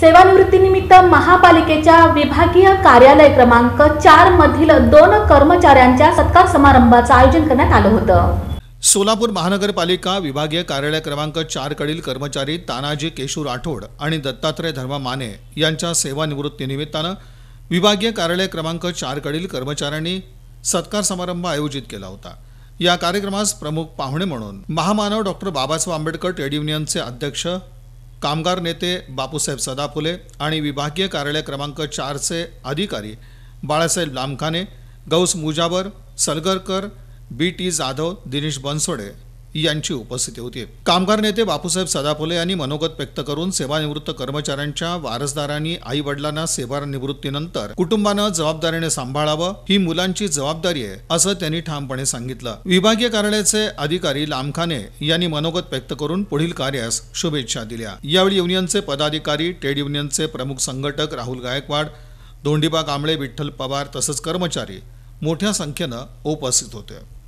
सेवानिवृत्ती निमित्त महापालिकेच्या विभागीय कार्यालय क्रमांक चार मधील दोन कर्मचाऱ्यांच्या सत्कार समारंभाचं आयोजन करण्यात आलं होतं सोलापूर महानगरपालिका विभागीय कार्यालय क्रमांक चार कडील कर्मचारी तानाजी केशू राठोड आणि दत्तात्रय धर्मा माने यांच्या सेवानिवृत्तीनिमित्तानं विभागीय कार्यालय क्रमांक चार कडील कर्मचाऱ्यांनी सत्कार समारंभ आयोजित केला होता या कार्यक्रमास प्रमुख पाहुणे म्हणून महामानव डॉक्टर बाबासाहेब आंबेडकर ट्रेड युनियनचे अध्यक्ष कामगार नेते बापूसाहेब सदाफुले आणि विभागीय कार्यालय क्रमांक चारचे अधिकारी बाळासाहेब लामखाने गौस मुजावर सलगरकर बी टी जाधव दिनेश बनसोडे यांची उपस्थिती होती कामगार नेते बापूसाहेब सदाफुले यांनी मनोगत व्यक्त करून सेवानिवृत्त कर्मचाऱ्यांच्या वारसदारांनी आई वडिलांना सेवा निवृत्तीनंतर कुटुंबानं जबाबदारीने सांभाळावं ही मुलांची जबाबदारी आहे असं त्यांनी ठामपणे सांगितलं विभागीय कार्यालयाचे अधिकारी लामखाने यांनी मनोगत व्यक्त करून पुढील कार्यास शुभेच्छा दिल्या यावेळी युनियनचे पदाधिकारी ट्रेड युनियनचे प्रमुख संघटक राहुल गायकवाड धोंडीबा कांबळे विठ्ठल पवार तसंच कर्मचारी मोठ्या संख्येनं उपस्थित होते